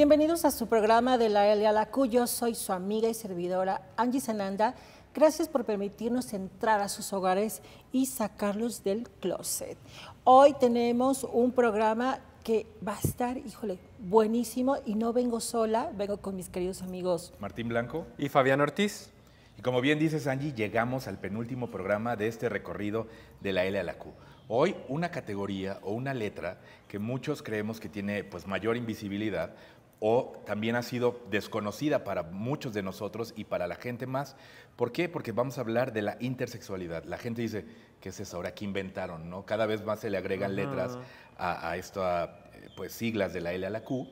Bienvenidos a su programa de La L a la Q. Yo soy su amiga y servidora Angie Sananda. Gracias por permitirnos entrar a sus hogares y sacarlos del closet. Hoy tenemos un programa que va a estar, híjole, buenísimo y no vengo sola, vengo con mis queridos amigos Martín Blanco y Fabián Ortiz. Y como bien dices, Angie, llegamos al penúltimo programa de este recorrido de la L a la Q. Hoy una categoría o una letra que muchos creemos que tiene pues mayor invisibilidad, o también ha sido desconocida para muchos de nosotros y para la gente más. ¿Por qué? Porque vamos a hablar de la intersexualidad. La gente dice, ¿qué es eso ahora? ¿Qué inventaron? ¿no? Cada vez más se le agregan letras a, a pues, siglas de la L a la Q.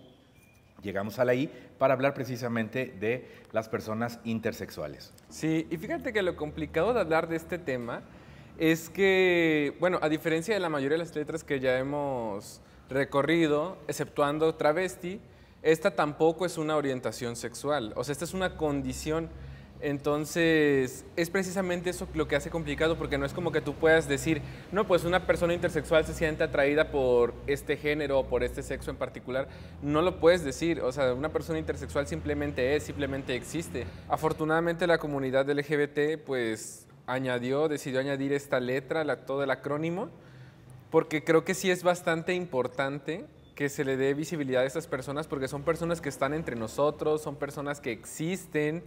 Llegamos a la I para hablar precisamente de las personas intersexuales. Sí, y fíjate que lo complicado de hablar de este tema es que, bueno, a diferencia de la mayoría de las letras que ya hemos recorrido, exceptuando travesti, esta tampoco es una orientación sexual, o sea, esta es una condición. Entonces, es precisamente eso lo que hace complicado, porque no es como que tú puedas decir, no, pues una persona intersexual se siente atraída por este género o por este sexo en particular. No lo puedes decir, o sea, una persona intersexual simplemente es, simplemente existe. Afortunadamente la comunidad LGBT, pues, añadió, decidió añadir esta letra, todo el acrónimo, porque creo que sí es bastante importante que se le dé visibilidad a estas personas porque son personas que están entre nosotros, son personas que existen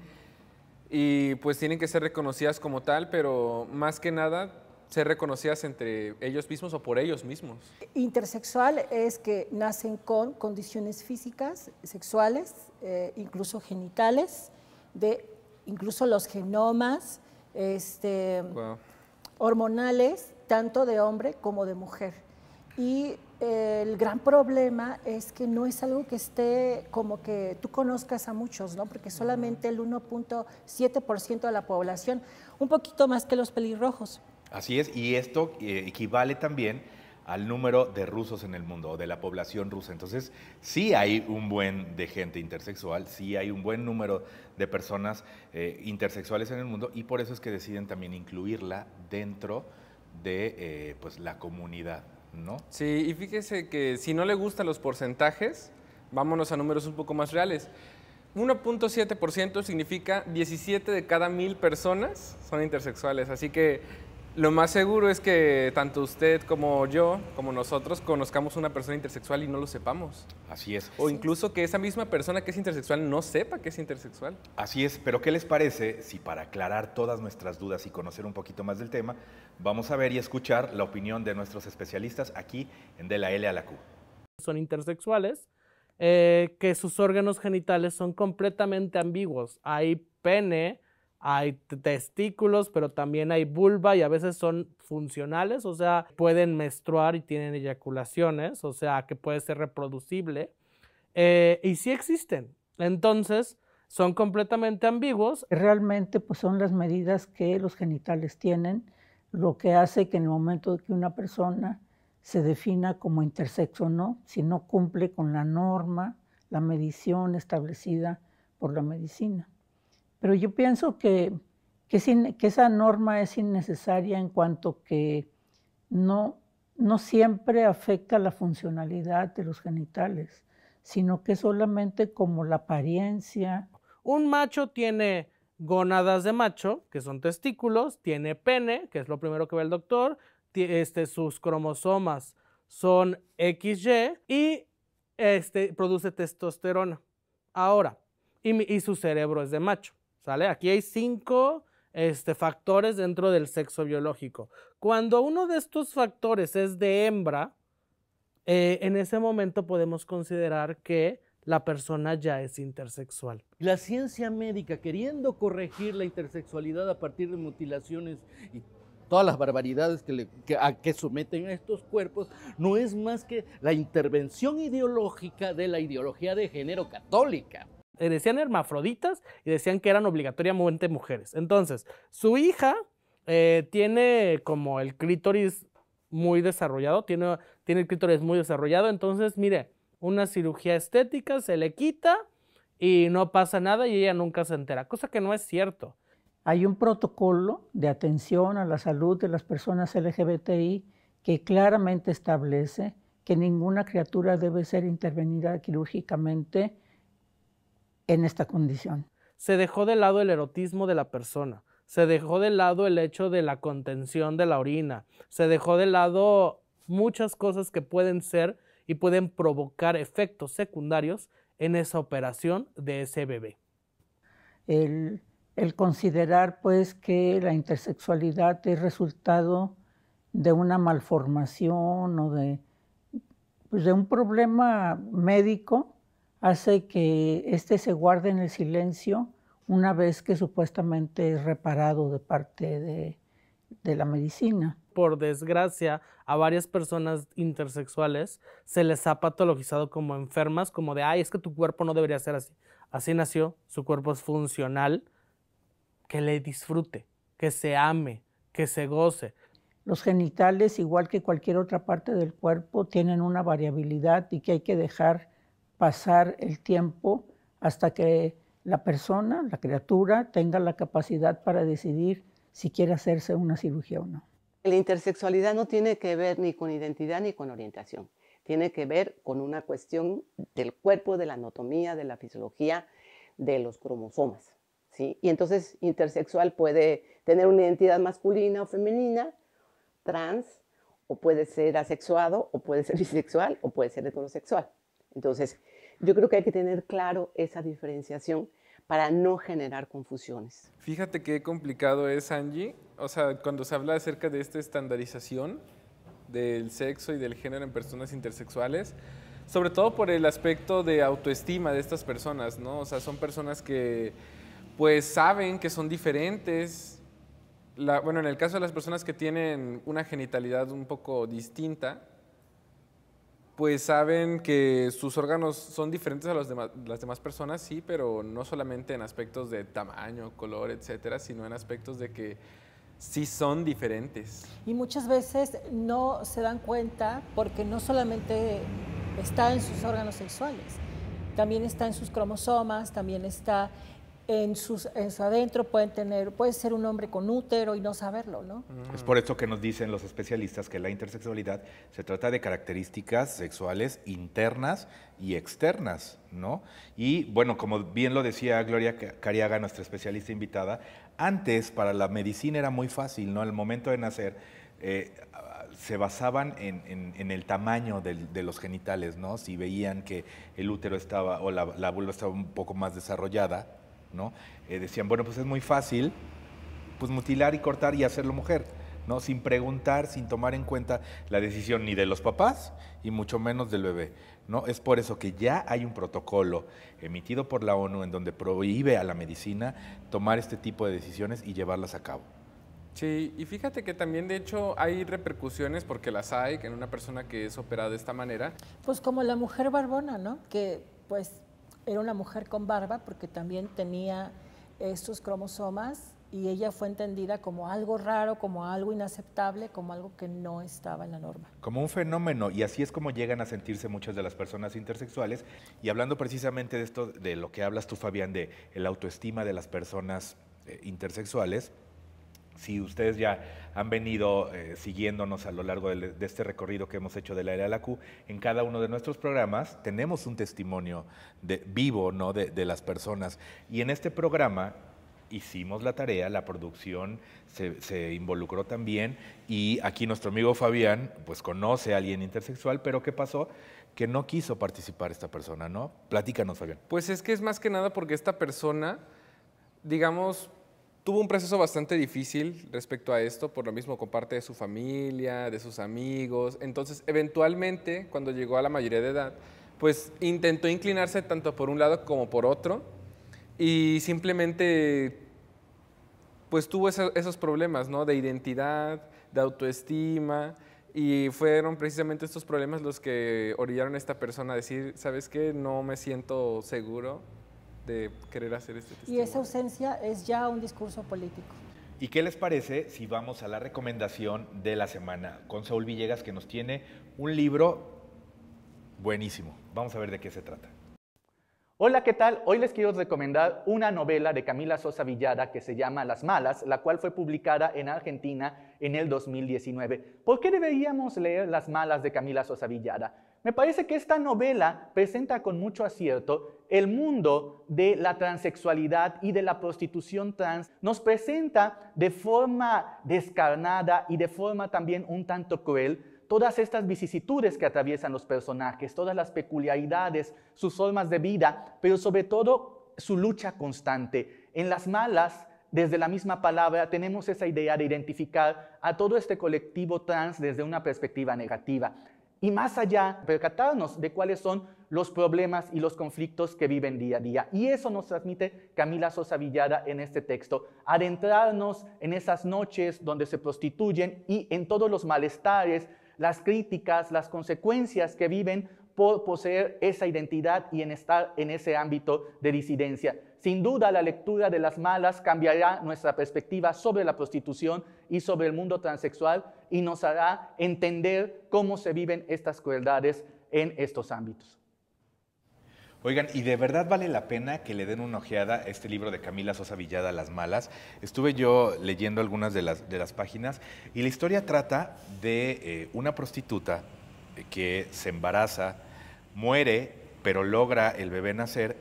y pues tienen que ser reconocidas como tal, pero más que nada ser reconocidas entre ellos mismos o por ellos mismos. Intersexual es que nacen con condiciones físicas, sexuales, eh, incluso genitales, de incluso los genomas este, hormonales, tanto de hombre como de mujer. Y el gran problema es que no es algo que esté como que tú conozcas a muchos, ¿no? Porque solamente el 1.7% de la población, un poquito más que los pelirrojos. Así es, y esto eh, equivale también al número de rusos en el mundo, de la población rusa. Entonces, sí hay un buen de gente intersexual, sí hay un buen número de personas eh, intersexuales en el mundo y por eso es que deciden también incluirla dentro de eh, pues, la comunidad ¿no? Sí, y fíjese que si no le gustan los porcentajes, vámonos a números un poco más reales. 1.7% significa 17 de cada mil personas son intersexuales, así que lo más seguro es que tanto usted como yo, como nosotros, conozcamos una persona intersexual y no lo sepamos. Así es. O incluso que esa misma persona que es intersexual no sepa que es intersexual. Así es, pero ¿qué les parece si para aclarar todas nuestras dudas y conocer un poquito más del tema, vamos a ver y escuchar la opinión de nuestros especialistas aquí en De la L a la Q? Son intersexuales, eh, que sus órganos genitales son completamente ambiguos. Hay pene hay testículos, pero también hay vulva y a veces son funcionales, o sea, pueden menstruar y tienen eyaculaciones, o sea, que puede ser reproducible. Eh, y sí existen. Entonces, son completamente ambiguos. Realmente, pues son las medidas que los genitales tienen, lo que hace que en el momento de que una persona se defina como intersexo o no, si no cumple con la norma, la medición establecida por la medicina. Pero yo pienso que, esa norma es innecesaria en cuanto que no, no siempre afecta la funcionalidad de los genitales, sino que solamente como la apariencia. Un macho tiene gónadas de macho, que son testículos, tiene pene, que es lo primero que ve el doctor, este, sus cromosomas son XY y este, produce testosterona. Ahora, y su cerebro es de macho. ¿Sale? Aquí hay cinco este, factores dentro del sexo biológico. Cuando uno de estos factores es de hembra, eh, en ese momento podemos considerar que la persona ya es intersexual. La ciencia médica, queriendo corregir la intersexualidad a partir de mutilaciones y todas las barbaridades que, le, que someten a estos cuerpos, no es más que la intervención ideológica de la ideología de género católica. Eh, decían hermafroditas y decían que eran obligatoriamente mujeres. Entonces, su hija eh, tiene como el clítoris muy desarrollado, tiene, tiene el clítoris muy desarrollado, entonces, mire, una cirugía estética se le quita y no pasa nada y ella nunca se entera, cosa que no es cierto. Hay un protocolo de atención a la salud de las personas LGBTI que claramente establece que ninguna criatura debe ser intervenida quirúrgicamente en esta condición. Se dejó de lado el erotismo de la persona, se dejó de lado el hecho de la contención de la orina, se dejó de lado muchas cosas que pueden ser y pueden provocar efectos secundarios en esa operación de ese bebé. El, el considerar pues que la intersexualidad es resultado de una malformación o de, pues, de un problema médico hace que éste se guarde en el silencio una vez que supuestamente es reparado de parte de, de la medicina. Por desgracia, a varias personas intersexuales se les ha patologizado como enfermas, como de, ay, es que tu cuerpo no debería ser así. Así nació, su cuerpo es funcional, que le disfrute, que se ame, que se goce. Los genitales, igual que cualquier otra parte del cuerpo, tienen una variabilidad y que hay que dejar pasar el tiempo hasta que la persona, la criatura, tenga la capacidad para decidir si quiere hacerse una cirugía o no. La intersexualidad no tiene que ver ni con identidad ni con orientación. Tiene que ver con una cuestión del cuerpo, de la anatomía, de la fisiología, de los cromosomas. ¿sí? Y entonces intersexual puede tener una identidad masculina o femenina, trans, o puede ser asexuado, o puede ser bisexual, o puede ser heterosexual. Entonces, yo creo que hay que tener claro esa diferenciación para no generar confusiones. Fíjate qué complicado es, Angie. O sea, cuando se habla acerca de esta estandarización del sexo y del género en personas intersexuales, sobre todo por el aspecto de autoestima de estas personas, ¿no? O sea, son personas que pues saben que son diferentes. bueno, en el caso de las personas que tienen una genitalidad un poco distinta, pues saben que sus órganos son diferentes a las demás personas, sí, pero no solamente en aspectos de tamaño, color, etcétera, sino en aspectos de que sí son diferentes. Y muchas veces no se dan cuenta porque no solamente está en sus órganos sexuales, también está en sus cromosomas, también está en sus, su adentro pueden tener, puede ser un hombre con útero y no saberlo, ¿no? Mm. Es por eso que nos dicen los especialistas que la intersexualidad se trata de características sexuales internas y externas, ¿no? Y bueno, como bien lo decía Gloria Cariaga, nuestra especialista invitada, antes para la medicina era muy fácil, ¿no? Al momento de nacer, eh, se basaban en, el tamaño de los genitales, ¿no? Si veían que el útero estaba o la vulva estaba un poco más desarrollada, eh, decían, bueno, pues es muy fácil, pues mutilar y cortar y hacerlo mujer, ¿no? Sin preguntar, sin tomar en cuenta la decisión ni de los papás y mucho menos del bebé, ¿no? Es por eso que ya hay un protocolo emitido por la ONU en donde prohíbe a la medicina tomar este tipo de decisiones y llevarlas a cabo. Sí, y fíjate que también de hecho hay repercusiones porque las hay en una persona que es operada de esta manera. Pues como la mujer barbona, ¿no? Que pues era una mujer con barba porque también tenía estos cromosomas y ella fue entendida como algo raro, como algo inaceptable, como algo que no estaba en la norma. Como un fenómeno, y así es como llegan a sentirse muchas de las personas intersexuales. Y hablando precisamente de esto, de lo que hablas tú, Fabián, de la autoestima de las personas eh, intersexuales, si ustedes ya han venido eh, siguiéndonos a lo largo de, este recorrido que hemos hecho de la era de la Q, en cada uno de nuestros programas tenemos un testimonio de, vivo ¿no? de, las personas. Y en este programa hicimos la tarea, la producción se, involucró también y aquí nuestro amigo Fabián pues conoce a alguien intersexual, pero ¿qué pasó? Que no quiso participar esta persona, ¿no? Platícanos, Fabián. Pues es que es más que nada porque esta persona, digamos, tuvo un proceso bastante difícil respecto a esto, por lo mismo con parte de su familia, de sus amigos. Entonces, eventualmente, cuando llegó a la mayoría de edad, pues intentó inclinarse tanto por un lado como por otro y simplemente pues tuvo esos, problemas, ¿no? De identidad, de autoestima y fueron precisamente estos problemas los que orillaron a esta persona a decir, ¿sabes qué? No me siento seguro de querer hacer este Y esa ausencia es ya un discurso político. ¿Y qué les parece si vamos a la recomendación de la semana con Saúl Villegas que nos tiene un libro buenísimo? Vamos a ver de qué se trata. Hola, ¿qué tal? Hoy les quiero recomendar una novela de Camila Sosa Villada que se llama Las Malas, la cual fue publicada en Argentina en el 2019. ¿Por qué deberíamos leer Las Malas de Camila Sosa Villada? Me parece que esta novela presenta con mucho acierto el mundo de la transexualidad y de la prostitución trans. Nos presenta de forma descarnada y de forma también un tanto cruel todas estas vicisitudes que atraviesan los personajes, todas las peculiaridades, sus formas de vida, pero sobre todo su lucha constante. En las malas, desde la misma palabra, tenemos esa idea de identificar a todo este colectivo trans desde una perspectiva negativa y más allá, percatarnos de cuáles son los problemas y los conflictos que viven día a día. Y eso nos transmite Camila Sosa Villada en este texto, adentrarnos en esas noches donde se prostituyen y en todos los malestares, las críticas, las consecuencias que viven por poseer esa identidad y en estar en ese ámbito de disidencia. Sin duda, la lectura de las malas cambiará nuestra perspectiva sobre la prostitución y sobre el mundo transexual y nos hará entender cómo se viven estas crueldades en estos ámbitos. Oigan, y de verdad vale la pena que le den una ojeada a este libro de Camila Sosa Villada, Las Malas. Estuve yo leyendo algunas de las, de las páginas y la historia trata de eh, una prostituta que se embaraza, muere, pero logra el bebé nacer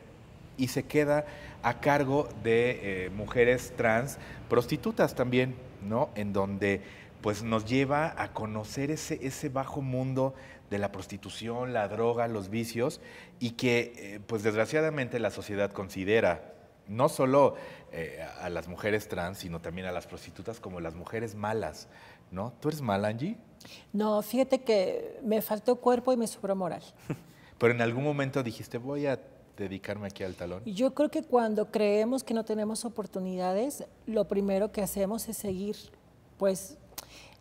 y se queda a cargo de eh, mujeres trans, prostitutas también, ¿no? En donde pues nos lleva a conocer ese, ese bajo mundo de la prostitución, la droga, los vicios, y que eh, pues desgraciadamente la sociedad considera no solo eh, a las mujeres trans, sino también a las prostitutas como las mujeres malas, ¿no? ¿Tú eres mala, Angie? No, fíjate que me faltó cuerpo y me sobró moral. Pero en algún momento dijiste, voy a dedicarme aquí al talón? Yo creo que cuando creemos que no tenemos oportunidades, lo primero que hacemos es seguir, pues,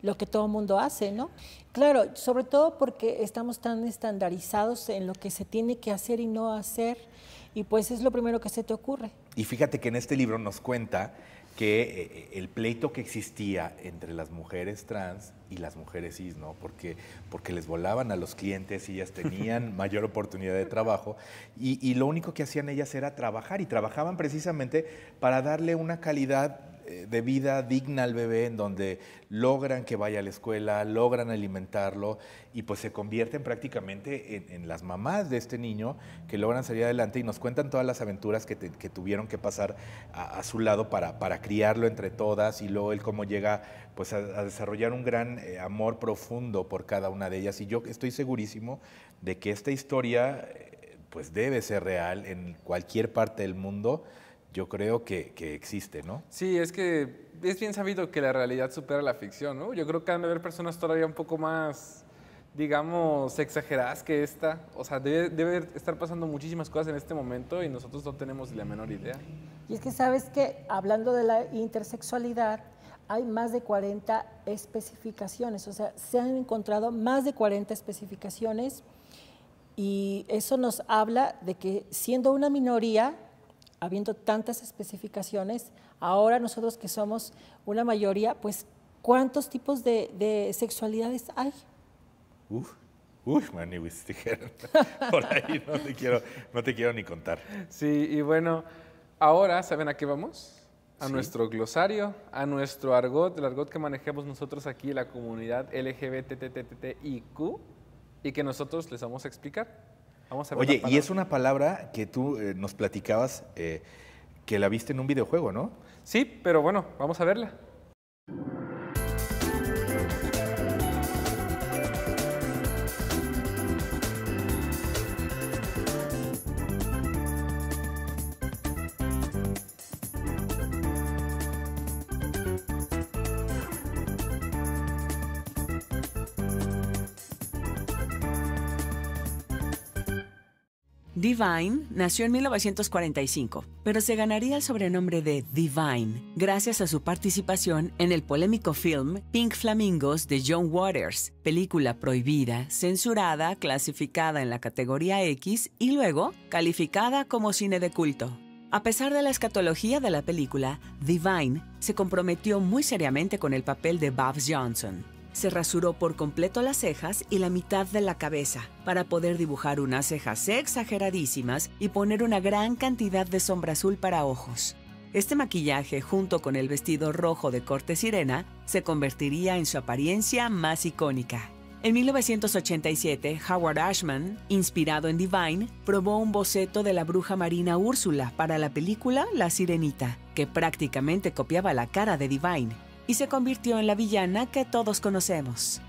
lo que todo el mundo hace, ¿no? Claro, sobre todo porque estamos tan estandarizados en lo que se tiene que hacer y no hacer, y pues es lo primero que se te ocurre. Y fíjate que en este libro nos cuenta que eh, el pleito que existía entre las mujeres trans y las mujeres cis, ¿no? Porque, porque les volaban a los clientes y ellas tenían mayor oportunidad de trabajo y, y lo único que hacían ellas era trabajar y trabajaban precisamente para darle una calidad eh, de vida digna al bebé, en donde logran que vaya a la escuela, logran alimentarlo y pues se convierten prácticamente en, las mamás de este niño que logran salir adelante y nos cuentan todas las aventuras que, tuvieron que pasar a, su lado para, para, criarlo entre todas y luego él como llega pues a, desarrollar un gran eh, amor profundo por cada una de ellas. Y yo estoy segurísimo de que esta historia eh, pues debe ser real en cualquier parte del mundo yo creo que, que, existe, ¿no? Sí, es que es bien sabido que la realidad supera la ficción, ¿no? Yo creo que han de haber personas todavía un poco más, digamos, exageradas que esta. O sea, debe, debe estar pasando muchísimas cosas en este momento y nosotros no tenemos la menor idea. Y es que sabes que hablando de la intersexualidad, hay más de 40 especificaciones, o sea, se han encontrado más de 40 especificaciones y eso nos habla de que siendo una minoría, habiendo tantas especificaciones, ahora nosotros que somos una mayoría, pues ¿cuántos tipos de, sexualidades hay? Uf. Uy, maniwis, Por ahí no te, quiero, no te quiero ni contar. Sí, y bueno, ahora, ¿saben a qué vamos? A nuestro glosario, a nuestro argot, el argot que manejamos nosotros aquí, la comunidad LGBTTTIQ, y que nosotros les vamos a explicar. Oye, y es una palabra que tú eh, nos platicabas eh, que la viste en un videojuego, ¿no? Sí, pero bueno, vamos a verla. Divine nació en 1945, pero se ganaría el sobrenombre de Divine gracias a su participación en el polémico film Pink Flamingos de John Waters, película prohibida, censurada, clasificada en la categoría X y luego calificada como cine de culto. A pesar de la escatología de la película, Divine se comprometió muy seriamente con el papel de Babs Johnson, se rasuró por completo las cejas y la mitad de la cabeza para poder dibujar unas cejas exageradísimas y poner una gran cantidad de sombra azul para ojos. Este maquillaje, junto con el vestido rojo de corte sirena, se convertiría en su apariencia más icónica. En 1987, Howard Ashman, inspirado en Divine, probó un boceto de la bruja marina Úrsula para la película La Sirenita, que prácticamente copiaba la cara de Divine y se convirtió en la villana que todos conocemos.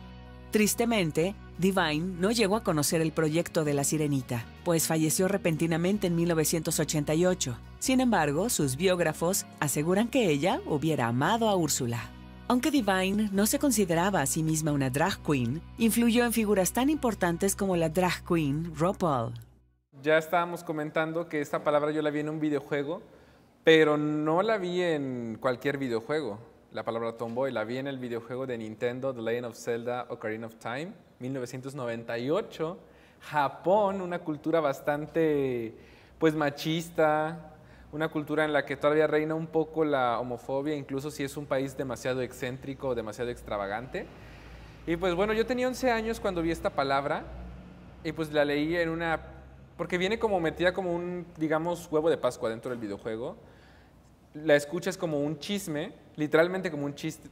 Tristemente, Divine no llegó a conocer el proyecto de la sirenita, pues falleció repentinamente en 1988. Sin embargo, sus biógrafos aseguran que ella hubiera amado a Úrsula. Aunque Divine no se consideraba a sí misma una drag queen, influyó en figuras tan importantes como la drag queen RuPaul. Ya estábamos comentando que esta palabra yo la vi en un videojuego, pero no la vi en cualquier videojuego la palabra Tomboy la vi en el videojuego de Nintendo The Legend of Zelda Ocarina of Time, 1998. Japón, una cultura bastante pues machista, una cultura en la que todavía reina un poco la homofobia, incluso si es un país demasiado excéntrico, demasiado extravagante. Y pues bueno, yo tenía 11 años cuando vi esta palabra y pues la leí en una porque viene como metida como un, digamos, huevo de Pascua dentro del videojuego. La escuchas como un chisme literalmente como un chiste.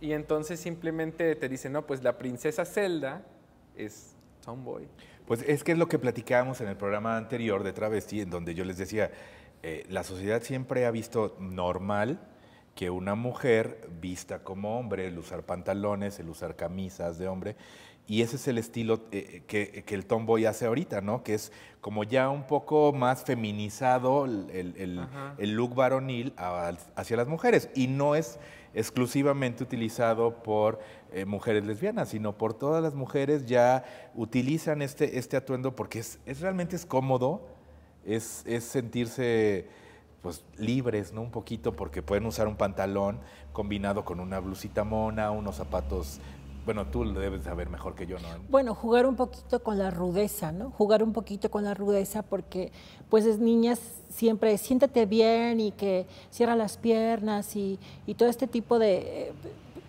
Y entonces simplemente te dicen, no, pues la princesa Zelda es tomboy. Pues es que es lo que platicábamos en el programa anterior de Travesti, en donde yo les decía, eh, la sociedad siempre ha visto normal que una mujer vista como hombre, el usar pantalones, el usar camisas de hombre, y ese es el estilo eh, eh, que, el tomboy hace ahorita, ¿no? Que es como ya un poco más feminizado el, look varonil hacia las mujeres. Y no es exclusivamente utilizado por eh, mujeres lesbianas, sino por todas las mujeres ya utilizan este, este atuendo porque es, realmente es cómodo, es, es sentirse pues libres, ¿no? Un poquito, porque pueden usar un pantalón combinado con una blusita mona, unos zapatos bueno, tú lo debes saber mejor que yo, ¿no? Bueno, jugar un poquito con la rudeza, ¿no? Jugar un poquito con la rudeza porque, pues, es niñas siempre siéntate bien y que cierra las piernas y, y todo este tipo de, eh,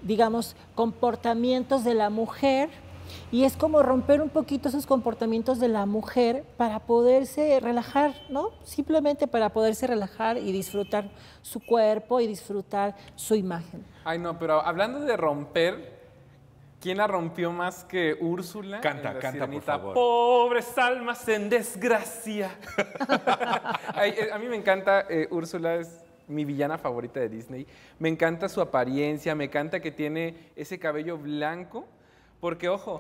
digamos, comportamientos de la mujer. Y es como romper un poquito esos comportamientos de la mujer para poderse relajar, ¿no? Simplemente para poderse relajar y disfrutar su cuerpo y disfrutar su imagen. Ay, no, pero hablando de romper, ¿Quién la rompió más que Úrsula? Canta, canta, por favor. Pobres almas en desgracia. Eh, a mí me encanta, eh, Úrsula es mi villana favorita de Disney. Me encanta su apariencia, me encanta que tiene ese cabello blanco, porque ojo,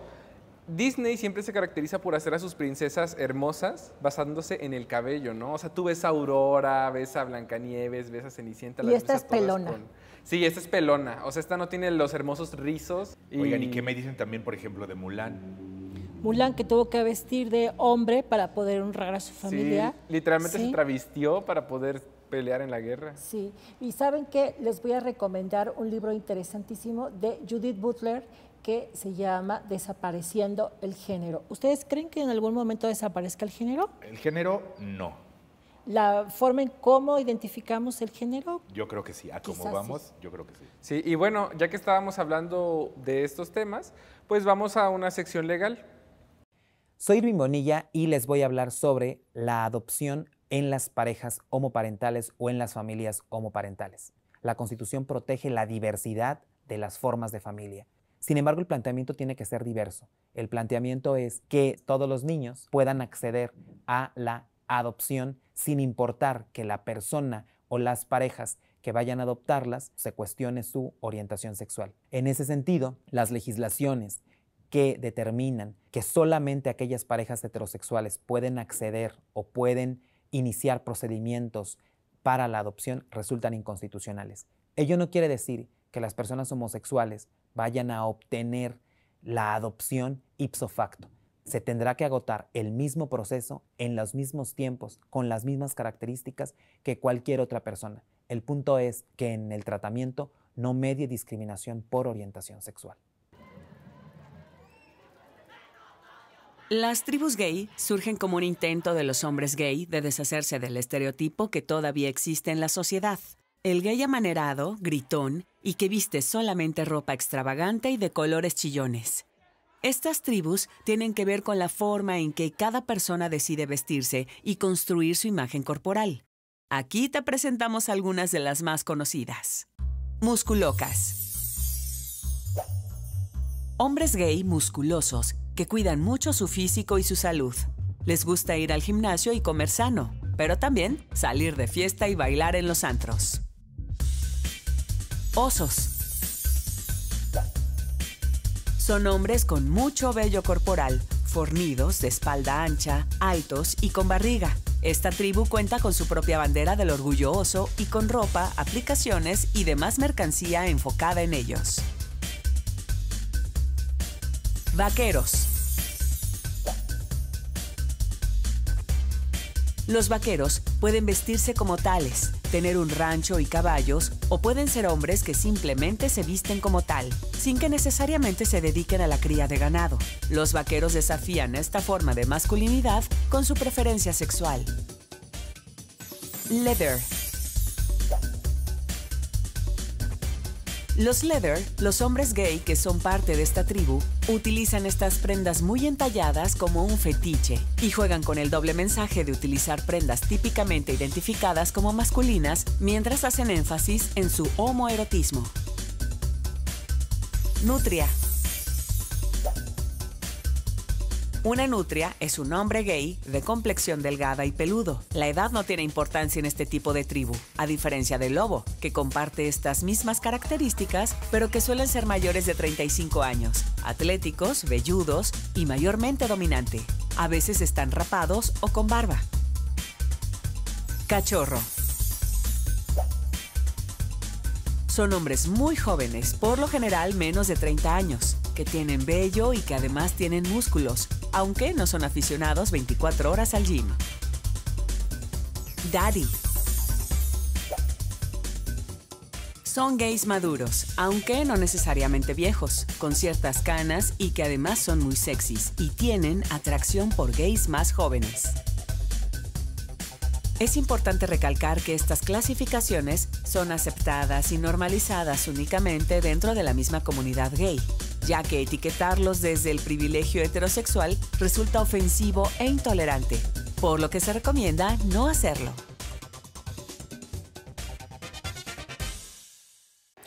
Disney siempre se caracteriza por hacer a sus princesas hermosas basándose en el cabello, ¿no? O sea, tú ves a Aurora, ves a Blancanieves, ves a Cenicienta. Y las esta es pelona. Sí, esta es pelona. O sea, esta no tiene los hermosos rizos. Y... Oigan, ¿y qué me dicen también, por ejemplo, de Mulan? Mulan que tuvo que vestir de hombre para poder honrar a su familia. literalmente se travestió para poder pelear en la guerra. Sí, y saben que les voy a recomendar un libro interesantísimo de Judith Butler que se llama Desapareciendo el género. ¿Ustedes creen que en algún momento desaparezca el género? El género no la forma en cómo identificamos el género? Yo creo que sí, a cómo vamos, yo creo que sí. Sí, y bueno, ya que estábamos hablando de estos temas, pues vamos a una sección legal. Soy Irving Bonilla y les voy a hablar sobre la adopción en las parejas homoparentales o en las familias homoparentales. La Constitución protege la diversidad de las formas de familia. Sin embargo, el planteamiento tiene que ser diverso. El planteamiento es que todos los niños puedan acceder a la adopción sin importar que la persona o las parejas que vayan a adoptarlas se cuestione su orientación sexual. En ese sentido, las legislaciones que determinan que solamente aquellas parejas heterosexuales pueden acceder o pueden iniciar procedimientos para la adopción resultan inconstitucionales. Ello no quiere decir que las personas homosexuales vayan a obtener la adopción ipso facto se tendrá que agotar el mismo proceso en los mismos tiempos, con las mismas características que cualquier otra persona. El punto es que en el tratamiento no medie discriminación por orientación sexual. Las tribus gay surgen como un intento de los hombres gay de deshacerse del estereotipo que todavía existe en la sociedad. El gay amanerado, gritón y que viste solamente ropa extravagante y de colores chillones. Estas tribus tienen que ver con la forma en que cada persona decide vestirse y construir su imagen corporal. Aquí te presentamos algunas de las más conocidas. Musculocas. Hombres gay musculosos que cuidan mucho su físico y su salud. Les gusta ir al gimnasio y comer sano, pero también salir de fiesta y bailar en los antros. Osos son hombres con mucho vello corporal, fornidos, de espalda ancha, altos y con barriga. Esta tribu cuenta con su propia bandera del orgullo oso y con ropa, aplicaciones y demás mercancía enfocada en ellos. Vaqueros. Los vaqueros pueden vestirse como tales, tener un rancho y caballos, o pueden ser hombres que simplemente se visten como tal, sin que necesariamente se dediquen a la cría de ganado. Los vaqueros desafían esta forma de masculinidad con su preferencia sexual. Leather Los leather, los hombres gay que son parte de esta tribu, utilizan estas prendas muy entalladas como un fetiche y juegan con el doble mensaje de utilizar prendas típicamente identificadas como masculinas mientras hacen énfasis en su homoerotismo. Nutria, Una nutria es un hombre gay de complexión delgada y peludo. La edad no tiene importancia en este tipo de tribu, a diferencia del lobo, que comparte estas mismas características, pero que suelen ser mayores de 35 años, atléticos, velludos y mayormente dominante. A veces están rapados o con barba. Cachorro. Son hombres muy jóvenes, por lo general menos de 30 años, que tienen vello y que además tienen músculos, aunque no son aficionados 24 horas al gym. Daddy. Son gays maduros, aunque no necesariamente viejos, con ciertas canas y que además son muy sexys y tienen atracción por gays más jóvenes. Es importante recalcar que estas clasificaciones son aceptadas y normalizadas únicamente dentro de la misma comunidad gay, ya que etiquetarlos desde el privilegio heterosexual resulta ofensivo e intolerante, por lo que se recomienda no hacerlo.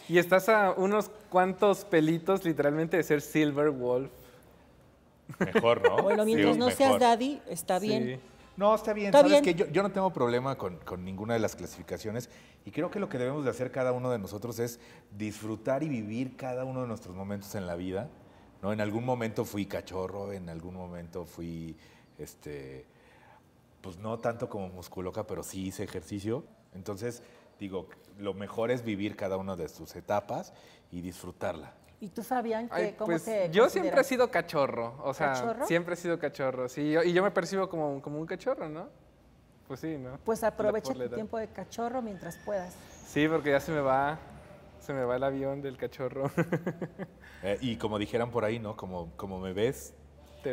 Y estás a unos cuantos pelitos literalmente de ser Silver Wolf. Mejor, ¿no? Bueno, mientras no seas daddy, está bien. No, está bien. Sabes que yo, no tengo problema con, ninguna de las clasificaciones y creo que lo que debemos de hacer cada uno de nosotros es disfrutar y vivir cada uno de nuestros momentos en la vida. ¿no? En algún momento fui cachorro, en algún momento fui, este, pues no tanto como musculoca, pero sí hice ejercicio. Entonces, digo, lo mejor es vivir cada una de sus etapas y disfrutarla. ¿Y tú, Fabián, que cómo pues, Yo siempre he sido cachorro, o sea, ¿Cachorro? siempre he sido cachorro, sí, y yo me percibo como, como un cachorro, ¿no? Pues sí, ¿no? Pues aprovecha tu tiempo de cachorro mientras puedas. Sí, porque ya se me va, se me va el avión del cachorro. Eh, y como dijeran por ahí, ¿no? Como, como me ves,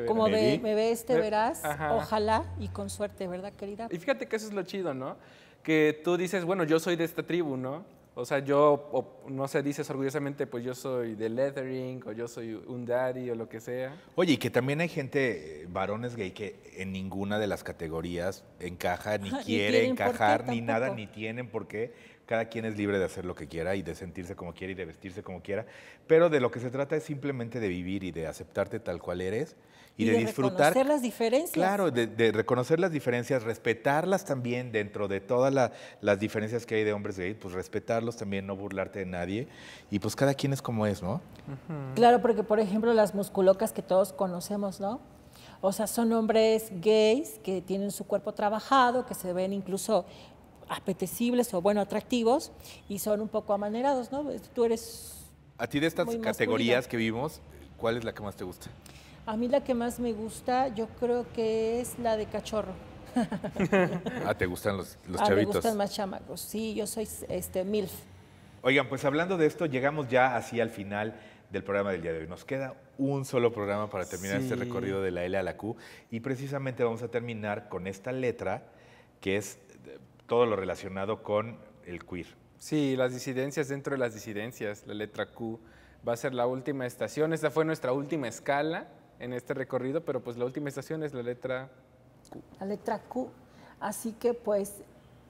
como me, me, ves, te verás, ojalá y con suerte, ¿verdad, querida? Y fíjate que eso es lo chido, ¿no? Que tú dices, bueno, yo soy de esta tribu, ¿no? O sea, yo, no sé, dices orgullosamente, pues yo soy de leathering, o yo soy un daddy, o lo que sea. Oye, y que también hay gente, eh, varones gay, que en ninguna de las categorías encaja, ni quiere encajar, ni nada, ni tienen por qué. Cada quien es libre de hacer lo que quiera y de sentirse como quiera y de vestirse como quiera. Pero de lo que se trata es simplemente de vivir y de aceptarte tal cual eres y, de, disfrutar. Reconocer las diferencias. Claro, de, reconocer las diferencias, respetarlas también dentro de todas las diferencias que hay de hombres gays, pues respetarlos también, no burlarte de nadie. Y pues cada quien es como es, ¿no? Claro, porque por ejemplo las musculocas que todos conocemos, ¿no? O sea, son hombres gays que tienen su cuerpo trabajado, que se ven incluso apetecibles o bueno, atractivos y son un poco amanerados, ¿no? Tú eres... A ti de estas categorías que vimos, ¿cuál es la que más te gusta? A mí la que más me gusta, yo creo que es la de cachorro. ah, ¿te gustan los, los A ah, chavitos? Me gustan más chamacos. Sí, yo soy este, MILF. Oigan, pues hablando de esto, llegamos ya así al final del programa del día de hoy. Nos queda un solo programa para terminar este recorrido de la L a la Q y precisamente vamos a terminar con esta letra que es eh, todo lo relacionado con el queer. Sí, las disidencias dentro de las disidencias, la letra Q va a ser la última estación. Esta fue nuestra última escala en este recorrido, pero pues la última estación es la letra Q. La letra Q. Así que pues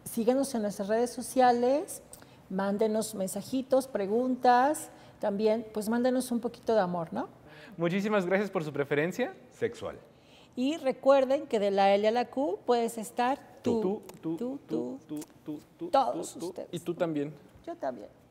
síguenos en nuestras redes sociales, mándenos mensajitos, preguntas, también pues mándenos un poquito de amor, ¿no? Muchísimas gracias por su preferencia sexual. Y recuerden que de la L a la Q puedes estar tú, tú, tú, todos Y tú también. Yo también.